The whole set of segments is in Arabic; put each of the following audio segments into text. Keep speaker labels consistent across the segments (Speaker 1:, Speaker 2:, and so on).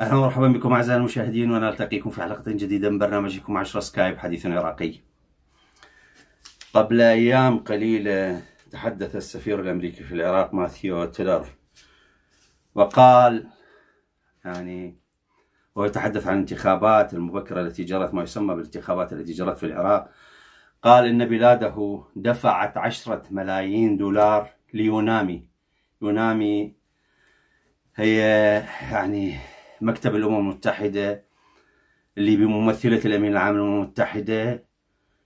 Speaker 1: اهلا ومرحبا بكم اعزائي المشاهدين ونلتقيكم في حلقه جديده من برنامجكم 10 سكايب حديث عراقي. قبل ايام قليله تحدث السفير الامريكي في العراق ماثيو تيلر وقال يعني ويتحدث عن الانتخابات المبكرة التي جرت ما يسمى بالانتخابات التي جرت في العراق قال إن بلاده دفعت عشرة ملايين دولار ليونامي يونامي هي يعني مكتب الأمم المتحدة اللي بممثلة الأمين العام للأمم المتحدة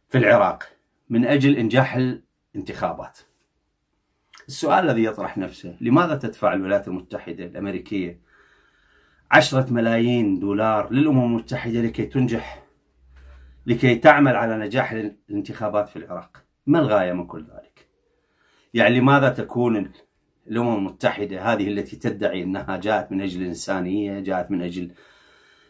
Speaker 1: في العراق من أجل إنجاح الانتخابات السؤال الذي يطرح نفسه لماذا تدفع الولايات المتحدة الأمريكية عشرة ملايين دولار للأمم المتحدة لكي تنجح لكي تعمل على نجاح الانتخابات في العراق ما الغاية من كل ذلك يعني لماذا تكون الأمم المتحدة هذه التي تدعي أنها جاءت من أجل الإنسانية جاءت من أجل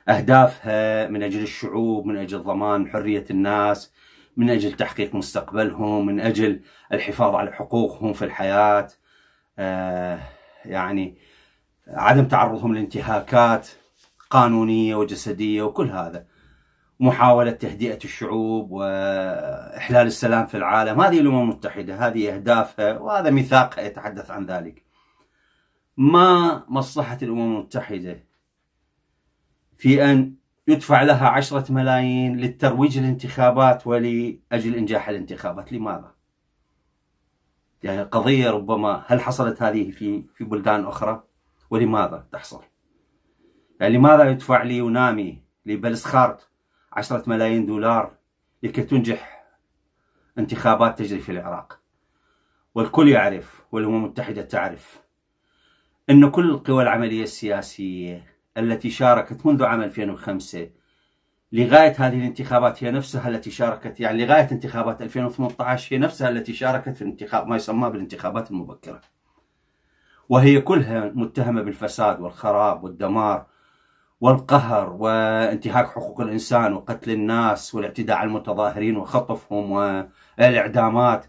Speaker 1: أهدافها من أجل الشعوب من أجل ضمان حرية الناس من أجل تحقيق مستقبلهم من أجل الحفاظ على حقوقهم في الحياة آه يعني عدم تعرضهم لانتهاكات قانونية وجسدية وكل هذا محاولة تهدئة الشعوب وإحلال السلام في العالم هذه الأمم المتحدة هذه أهدافها وهذا ميثاقها يتحدث عن ذلك ما مصلحة الأمم المتحدة في أن يدفع لها عشرة ملايين للترويج للانتخابات ولأجل إنجاح الانتخابات لماذا؟ يعني القضية ربما هل حصلت هذه في في بلدان أخرى؟ ولماذا تحصل يعني لماذا يدفع لي ونامي لبلسخارت عشرة ملايين دولار لكي تنجح انتخابات تجري في العراق والكل يعرف والأمم المتحدة تعرف أن كل القوى العملية السياسية التي شاركت منذ عام 2005 لغاية هذه الانتخابات هي نفسها التي شاركت يعني لغاية انتخابات 2018 هي نفسها التي شاركت في انتخاب ما يسمى بالانتخابات المبكرة وهي كلها متهمة بالفساد والخراب والدمار والقهر وانتهاك حقوق الإنسان وقتل الناس والاعتداء على المتظاهرين وخطفهم والإعدامات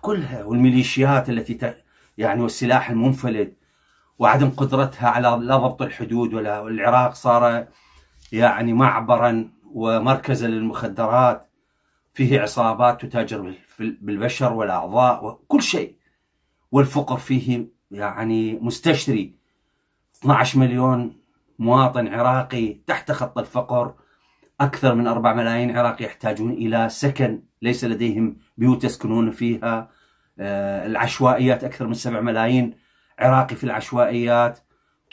Speaker 1: كلها والميليشيات التي ت... يعني والسلاح المنفلت وعدم قدرتها على لا ضبط الحدود ولا العراق صار يعني معبرا ومركزا للمخدرات فيه عصابات تتاجر بالبشر والأعضاء وكل شيء والفقر فيه يعني مستشري 12 مليون مواطن عراقي تحت خط الفقر أكثر من 4 ملايين عراقي يحتاجون إلى سكن ليس لديهم بيوت يسكنون فيها آه، العشوائيات أكثر من 7 ملايين عراقي في العشوائيات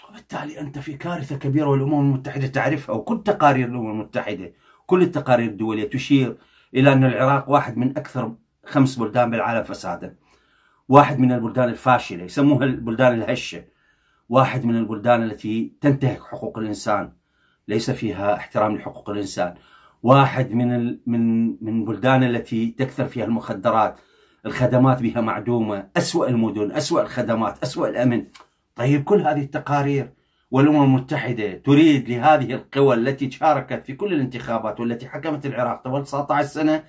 Speaker 1: وبالتالي أنت في كارثة كبيرة والأمم المتحدة تعرفها وكل تقارير الأمم المتحدة كل التقارير الدولية تشير إلى أن العراق واحد من أكثر خمس بلدان بالعالم فسادا واحد من البلدان الفاشلة يسموها البلدان الهشة واحد من البلدان التي تنتهك حقوق الإنسان ليس فيها احترام لحقوق الإنسان واحد من ال... من من بلدان التي تكثر فيها المخدرات الخدمات بها معدومة أسوأ المدن أسوأ الخدمات أسوأ الأمن طيب كل هذه التقارير والأمم المتحدة تريد لهذه القوى التي شاركت في كل الانتخابات والتي حكمت العراق طوال 19 سنة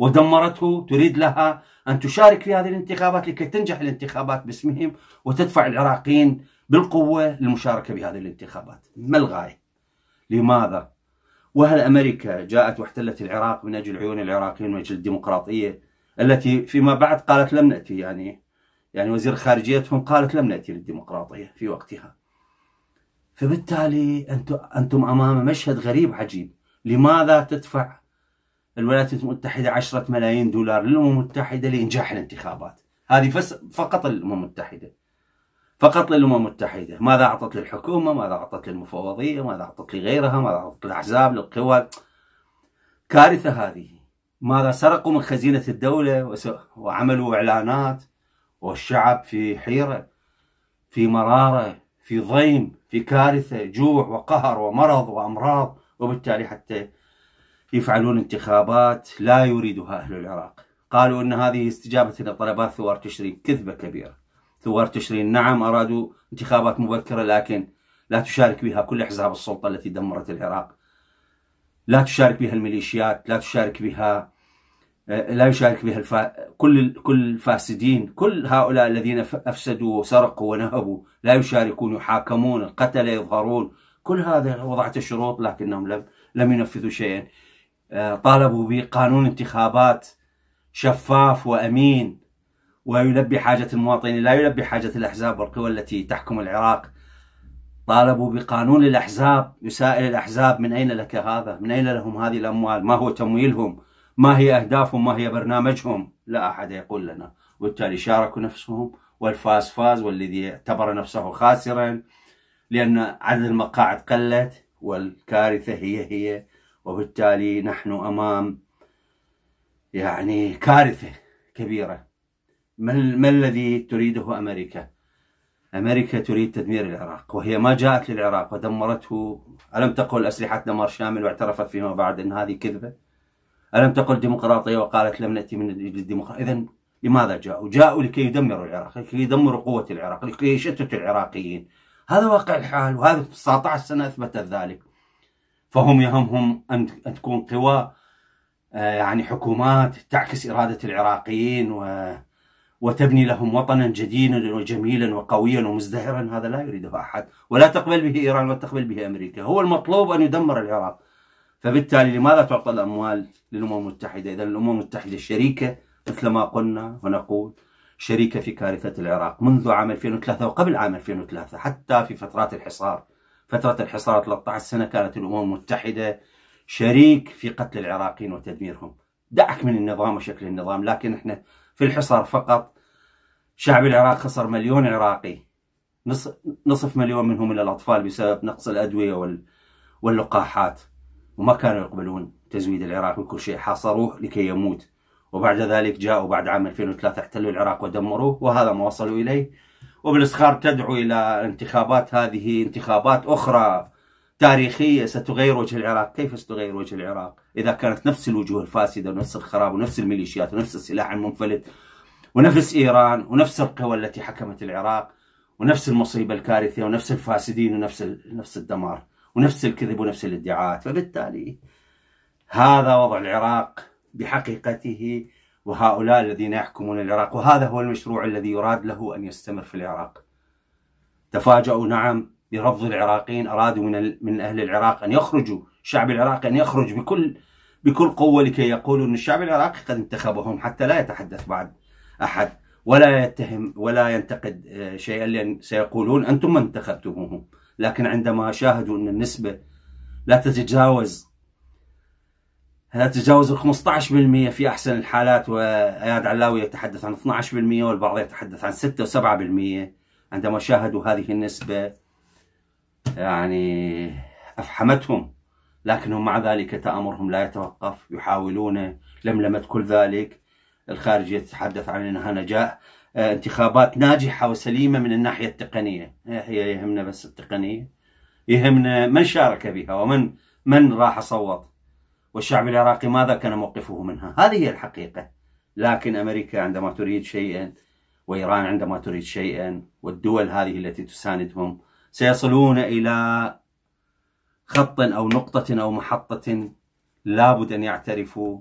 Speaker 1: ودمرته تريد لها أن تشارك في هذه الانتخابات لكي تنجح الانتخابات باسمهم وتدفع العراقيين بالقوة للمشاركة بهذه الانتخابات ما الغاية؟ لماذا؟ وهل أمريكا جاءت واحتلت العراق من أجل عيون العراقيين من أجل الديمقراطية التي فيما بعد قالت لم نأتي يعني يعني وزير خارجيتهم قالت لم نأتي للديمقراطية في وقتها فبالتالي أنتم أمام مشهد غريب عجيب لماذا تدفع الولايات المتحدة عشرة ملايين دولار للأمم المتحدة لإنجاح الانتخابات هذه فقط الأمم المتحدة فقط للأمم المتحدة ماذا أعطت للحكومة ماذا أعطت للمفوضية ماذا أعطت لغيرها ماذا أعطت للأحزاب للقوى كارثة هذه ماذا سرقوا من خزينة الدولة وعملوا إعلانات والشعب في حيرة في مرارة في ضيم في كارثة جوع وقهر ومرض وأمراض وبالتالي حتى يفعلون انتخابات لا يريدها أهل العراق قالوا أن هذه استجابة لطلبات ثوار تشرين كذبة كبيرة ثوار تشرين نعم أرادوا انتخابات مبكرة لكن لا تشارك بها كل أحزاب السلطة التي دمرت العراق لا تشارك بها الميليشيات لا تشارك بها آه، لا يشارك بها الفا... كل كل الفاسدين كل هؤلاء الذين افسدوا وسرقوا ونهبوا لا يشاركون يحاكمون القتلة يظهرون كل هذا وضعت الشروط لكنهم لم لم ينفذوا شيئا طالبوا بقانون انتخابات شفاف وأمين ويلبي حاجة المواطنين لا يلبي حاجة الأحزاب والقوى التي تحكم العراق طالبوا بقانون الأحزاب يسائل الأحزاب من أين لك هذا من أين لهم هذه الأموال ما هو تمويلهم ما هي أهدافهم ما هي برنامجهم لا أحد يقول لنا وبالتالي شاركوا نفسهم والفاز فاز والذي اعتبر نفسه خاسرا لأن عدد المقاعد قلت والكارثة هي هي وبالتالي نحن أمام يعني كارثة كبيرة ما الذي تريده أمريكا؟ أمريكا تريد تدمير العراق وهي ما جاءت للعراق ودمرته ألم تقل أسلحة دمار شامل واعترفت فيما بعد أن هذه كذبة؟ ألم تقل ديمقراطية وقالت لم نأتي من الديمقراطية إذا لماذا جاءوا؟ جاءوا لكي يدمروا العراق لكي يدمروا قوة العراق لكي يشتتوا العراقيين هذا واقع الحال وهذا 19 سنة أثبتت ذلك فهم يهمهم أن تكون قوى آه، يعني حكومات تعكس إرادة العراقيين و وتبني لهم وطنا جديدا وجميلا وقويا ومزدهرا هذا لا يريده أحد ولا تقبل به إيران ولا تقبل به أمريكا هو المطلوب أن يدمر العراق فبالتالي لماذا تعطى الأموال للأمم المتحدة إذا الأمم المتحدة شريكة مثل ما قلنا ونقول شريكة في كارثة العراق منذ عام 2003 وقبل عام 2003 حتى في فترات الحصار فترة الحصار 13 سنة كانت الأمم المتحدة شريك في قتل العراقيين وتدميرهم دعك من النظام وشكل النظام لكن احنا في الحصار فقط شعب العراق خسر مليون عراقي نصف, نصف مليون منهم من الأطفال بسبب نقص الأدوية واللقاحات وما كانوا يقبلون تزويد العراق وكل شيء حاصروه لكي يموت وبعد ذلك جاءوا بعد عام 2003 احتلوا العراق ودمروه وهذا ما وصلوا إليه وبالإصرار تدعو إلى انتخابات هذه انتخابات أخرى تاريخية ستغير وجه العراق كيف ستغير وجه العراق إذا كانت نفس الوجوه الفاسدة ونفس الخراب ونفس الميليشيات ونفس السلاح المنفلت ونفس إيران ونفس القوى التي حكمت العراق ونفس المصيبة الكارثة ونفس الفاسدين ونفس نفس الدمار ونفس الكذب ونفس الادعاءات فبالتالي هذا وضع العراق بحقيقته وهؤلاء الذين يحكمون العراق وهذا هو المشروع الذي يراد له أن يستمر في العراق تفاجؤوا نعم برفض العراقيين أرادوا من, من أهل العراق أن يخرجوا الشعب العراقي أن يخرج بكل بكل قوة لكي يقولوا أن الشعب العراقي قد انتخبهم حتى لا يتحدث بعد أحد ولا يتهم ولا ينتقد آه، شيئا لأن سيقولون أنتم من انتخبتموهم لكن عندما شاهدوا أن النسبة لا تتجاوز هذا تجاوز ال 15% في أحسن الحالات وإياد علاوي يتحدث عن 12% والبعض يتحدث عن 6 و7% عندما شاهدوا هذه النسبة يعني أفحمتهم لكنهم مع ذلك تآمرهم لا يتوقف يحاولون لملمة كل ذلك الخارجية تتحدث عن أنها نجاح آه، انتخابات ناجحة وسليمة من الناحية التقنية آه، هي يهمنا بس التقنية يهمنا من شارك بها ومن من راح صوت والشعب العراقي ماذا كان موقفه منها هذه هي الحقيقة لكن أمريكا عندما تريد شيئا وإيران عندما تريد شيئا والدول هذه التي تساندهم سيصلون إلى خط أو نقطة أو محطة لابد أن يعترفوا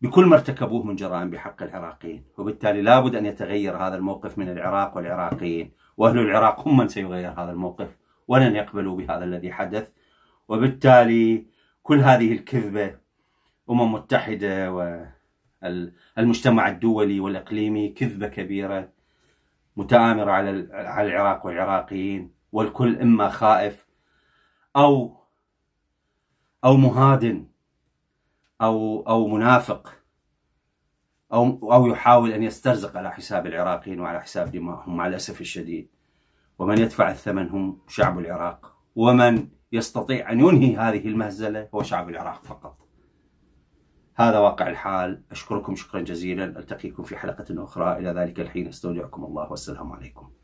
Speaker 1: بكل ما ارتكبوه من جرائم بحق العراقيين وبالتالي لابد أن يتغير هذا الموقف من العراق والعراقيين وأهل العراق هم من سيغير هذا الموقف ولن يقبلوا بهذا الذي حدث وبالتالي كل هذه الكذبة أمم متحدة والمجتمع الدولي والإقليمي كذبة كبيرة متآمرة على العراق والعراقيين والكل إما خائف أو أو مهادن أو أو منافق أو أو يحاول أن يسترزق على حساب العراقيين وعلى حساب دمائهم مع الأسف الشديد ومن يدفع الثمن هم شعب العراق ومن يستطيع أن ينهي هذه المهزلة هو شعب العراق فقط هذا واقع الحال أشكركم شكرا جزيلا ألتقيكم في حلقة أخرى إلى ذلك الحين استودعكم الله والسلام عليكم